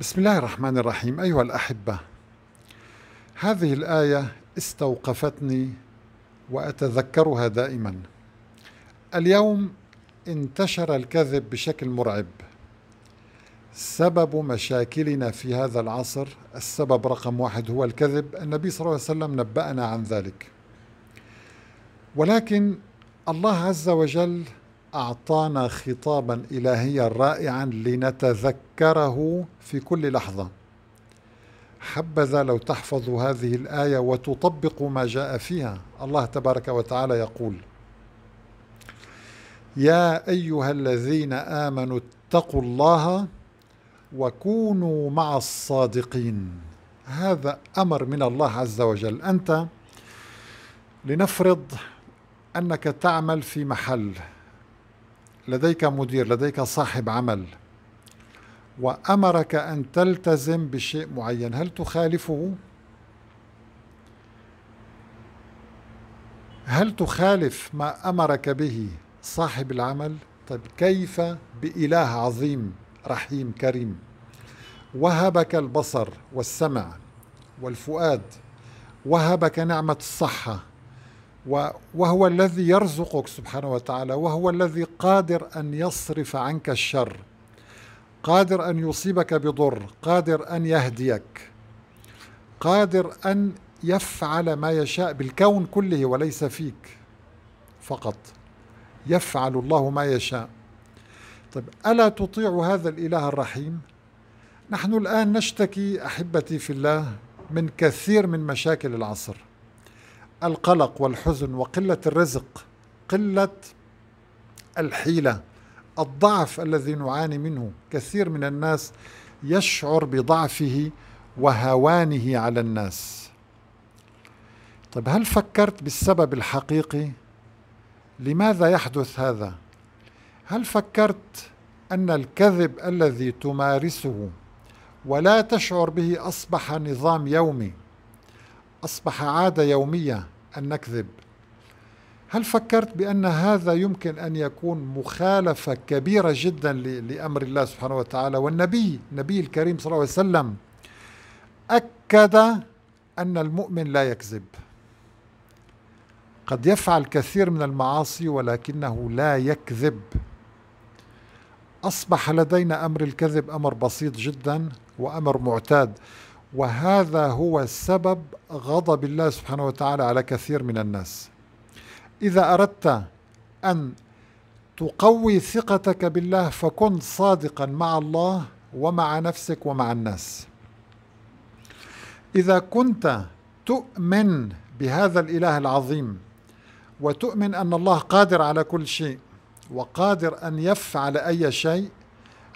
بسم الله الرحمن الرحيم أيها الأحبة هذه الآية استوقفتني وأتذكرها دائما اليوم انتشر الكذب بشكل مرعب سبب مشاكلنا في هذا العصر السبب رقم واحد هو الكذب النبي صلى الله عليه وسلم نبأنا عن ذلك ولكن الله عز وجل أعطانا خطابا إلهيا رائعا لنتذكره في كل لحظة حبذا لو تحفظ هذه الآية وتطبق ما جاء فيها الله تبارك وتعالى يقول يا أيها الذين آمنوا اتقوا الله وكونوا مع الصادقين هذا أمر من الله عز وجل أنت لنفرض أنك تعمل في محل لديك مدير لديك صاحب عمل وأمرك أن تلتزم بشيء معين هل تخالفه؟ هل تخالف ما أمرك به صاحب العمل؟ طيب كيف بإله عظيم رحيم كريم وهبك البصر والسمع والفؤاد وهبك نعمة الصحة وهو الذي يرزقك سبحانه وتعالى وهو الذي قادر أن يصرف عنك الشر قادر أن يصيبك بضر قادر أن يهديك قادر أن يفعل ما يشاء بالكون كله وليس فيك فقط يفعل الله ما يشاء طيب ألا تطيع هذا الإله الرحيم نحن الآن نشتكي أحبتي في الله من كثير من مشاكل العصر القلق والحزن وقله الرزق قله الحيله الضعف الذي نعاني منه كثير من الناس يشعر بضعفه وهوانه على الناس طيب هل فكرت بالسبب الحقيقي لماذا يحدث هذا هل فكرت ان الكذب الذي تمارسه ولا تشعر به اصبح نظام يومي أصبح عادة يومية أن نكذب هل فكرت بأن هذا يمكن أن يكون مخالفة كبيرة جدا لأمر الله سبحانه وتعالى والنبي النبي الكريم صلى الله عليه وسلم أكد أن المؤمن لا يكذب قد يفعل كثير من المعاصي ولكنه لا يكذب أصبح لدينا أمر الكذب أمر بسيط جدا وأمر معتاد وهذا هو سبب غضب الله سبحانه وتعالى على كثير من الناس إذا أردت أن تقوي ثقتك بالله فكن صادقا مع الله ومع نفسك ومع الناس إذا كنت تؤمن بهذا الإله العظيم وتؤمن أن الله قادر على كل شيء وقادر أن يفعل أي شيء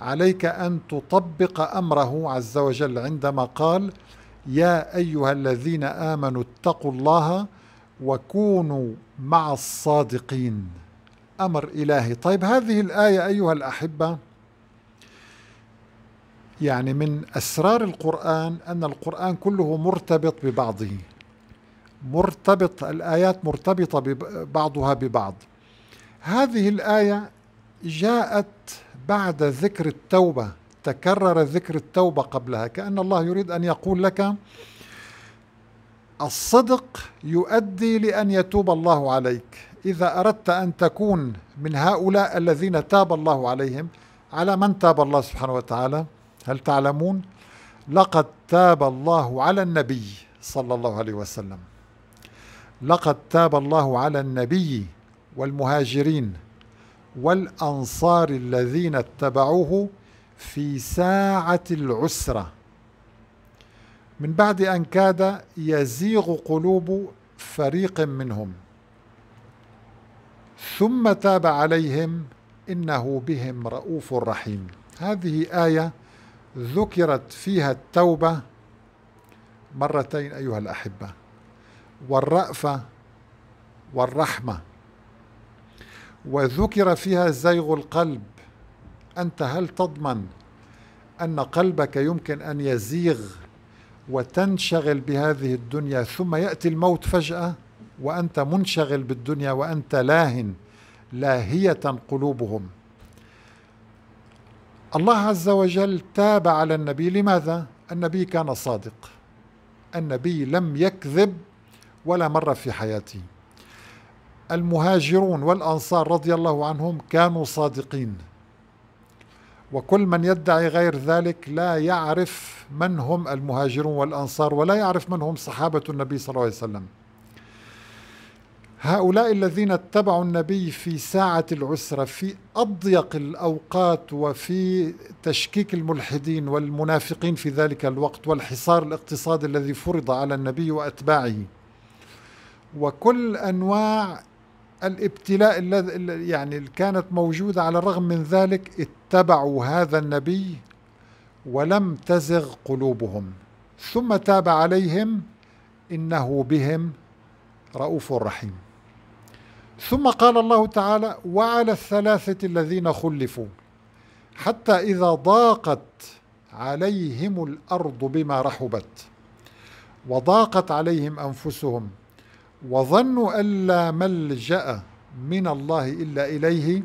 عليك أن تطبق أمره عز وجل عندما قال يا أيها الذين آمنوا اتقوا الله وكونوا مع الصادقين أمر إلهي طيب هذه الآية أيها الأحبة يعني من أسرار القرآن أن القرآن كله مرتبط ببعضه مرتبط الآيات مرتبطة ببعضها ببعض هذه الآية جاءت بعد ذكر التوبة تكرر ذكر التوبة قبلها كأن الله يريد أن يقول لك الصدق يؤدي لأن يتوب الله عليك إذا أردت أن تكون من هؤلاء الذين تاب الله عليهم على من تاب الله سبحانه وتعالى هل تعلمون لقد تاب الله على النبي صلى الله عليه وسلم لقد تاب الله على النبي والمهاجرين والأنصار الذين اتبعوه في ساعة العسرة من بعد أن كاد يزيغ قلوب فريق منهم ثم تاب عليهم إنه بهم رؤوف رحيم هذه آية ذكرت فيها التوبة مرتين أيها الأحبة والرأفة والرحمة وذكر فيها زيغ القلب انت هل تضمن ان قلبك يمكن ان يزيغ وتنشغل بهذه الدنيا ثم ياتي الموت فجاه وانت منشغل بالدنيا وانت لاهن لاهيه قلوبهم الله عز وجل تاب على النبي لماذا النبي كان صادق النبي لم يكذب ولا مره في حياته المهاجرون والأنصار رضي الله عنهم كانوا صادقين وكل من يدعي غير ذلك لا يعرف من هم المهاجرون والأنصار ولا يعرف من هم صحابة النبي صلى الله عليه وسلم هؤلاء الذين اتبعوا النبي في ساعة العسرة في أضيق الأوقات وفي تشكيك الملحدين والمنافقين في ذلك الوقت والحصار الاقتصادي الذي فرض على النبي وأتباعه وكل أنواع الابتلاء الذي يعني كانت موجودة على الرغم من ذلك اتبعوا هذا النبي ولم تزغ قلوبهم ثم تاب عليهم إنه بهم رؤوف رحيم ثم قال الله تعالى وعلى الثلاثة الذين خلفوا حتى إذا ضاقت عليهم الأرض بما رحبت وضاقت عليهم أنفسهم وظنوا أن لا ملجأ من الله إلا إليه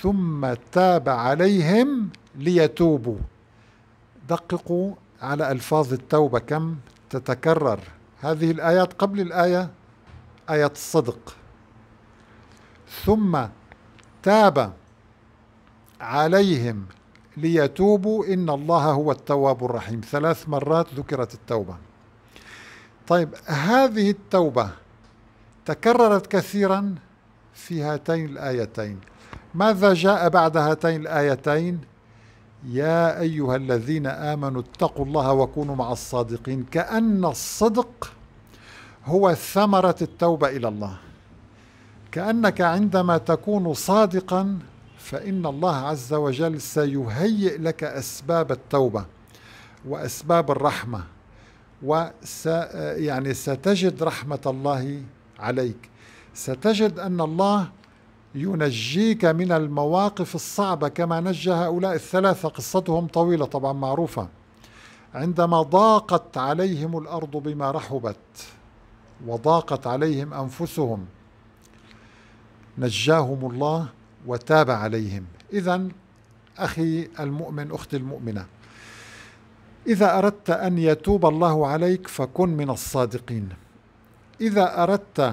ثم تاب عليهم ليتوبوا دققوا على ألفاظ التوبة كم تتكرر هذه الآيات قبل الآية آية الصدق ثم تاب عليهم ليتوبوا إن الله هو التواب الرحيم ثلاث مرات ذكرت التوبة طيب هذه التوبة تكررت كثيرا في هاتين الآيتين ماذا جاء بعد هاتين الآيتين يا أيها الذين آمنوا اتقوا الله وكونوا مع الصادقين كأن الصدق هو ثمرة التوبة إلى الله كأنك عندما تكون صادقا فإن الله عز وجل سيهيئ لك أسباب التوبة وأسباب الرحمة وس يعني ستجد رحمة الله عليك ستجد أن الله ينجيك من المواقف الصعبة كما نجى هؤلاء الثلاثة قصتهم طويلة طبعا معروفة عندما ضاقت عليهم الأرض بما رحبت وضاقت عليهم أنفسهم نجاهم الله وتاب عليهم إذا أخي المؤمن أختي المؤمنة إذا أردت أن يتوب الله عليك فكن من الصادقين إذا أردت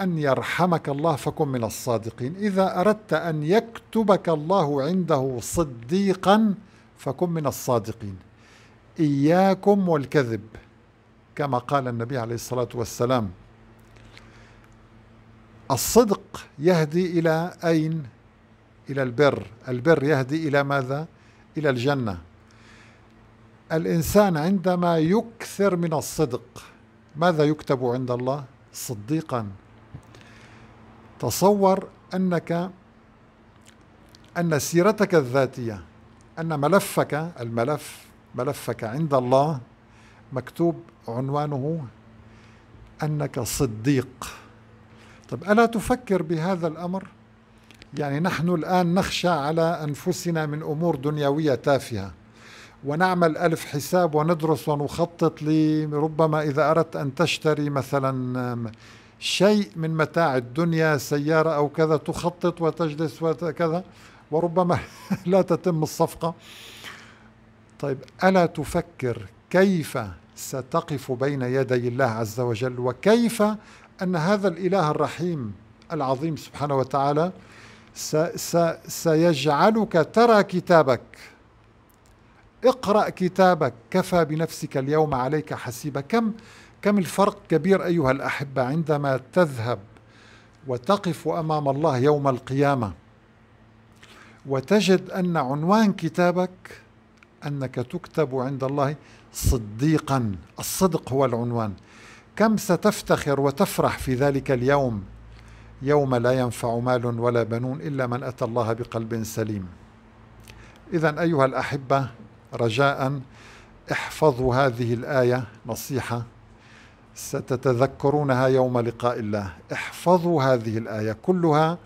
أن يرحمك الله فكن من الصادقين إذا أردت أن يكتبك الله عنده صديقا فكن من الصادقين إياكم والكذب كما قال النبي عليه الصلاة والسلام الصدق يهدي إلى أين؟ إلى البر البر يهدي إلى ماذا؟ إلى الجنة الإنسان عندما يكثر من الصدق ماذا يكتب عند الله؟ صديقا تصور أنك أن سيرتك الذاتية أن ملفك الملف ملفك عند الله مكتوب عنوانه أنك صديق طب ألا تفكر بهذا الأمر؟ يعني نحن الآن نخشى على أنفسنا من أمور دنيوية تافهة ونعمل ألف حساب وندرس ونخطط لربما إذا أردت أن تشتري مثلا شيء من متاع الدنيا سيارة أو كذا تخطط وتجلس وكذا وربما لا تتم الصفقة طيب ألا تفكر كيف ستقف بين يدي الله عز وجل وكيف أن هذا الإله الرحيم العظيم سبحانه وتعالى سيجعلك ترى كتابك اقرأ كتابك كفى بنفسك اليوم عليك حسيبة كم كم الفرق كبير أيها الأحبة عندما تذهب وتقف أمام الله يوم القيامة وتجد أن عنوان كتابك أنك تكتب عند الله صديقا الصدق هو العنوان كم ستفتخر وتفرح في ذلك اليوم يوم لا ينفع مال ولا بنون إلا من أتى الله بقلب سليم إذا أيها الأحبة رجاء احفظوا هذه الآية نصيحة ستتذكرونها يوم لقاء الله احفظوا هذه الآية كلها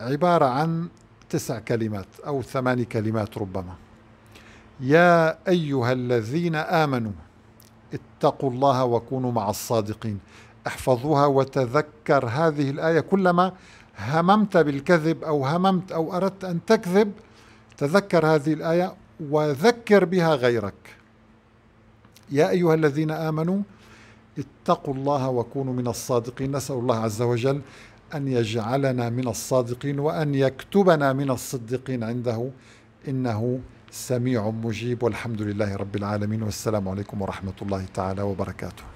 عبارة عن تسع كلمات أو ثمان كلمات ربما يا أيها الذين آمنوا اتقوا الله وكونوا مع الصادقين احفظوها وتذكر هذه الآية كلما هممت بالكذب أو هممت أو أردت أن تكذب تذكر هذه الآية وذكر بها غيرك يا أيها الذين آمنوا اتقوا الله وكونوا من الصادقين نسأل الله عز وجل أن يجعلنا من الصادقين وأن يكتبنا من الصديقين عنده إنه سميع مجيب والحمد لله رب العالمين والسلام عليكم ورحمة الله تعالى وبركاته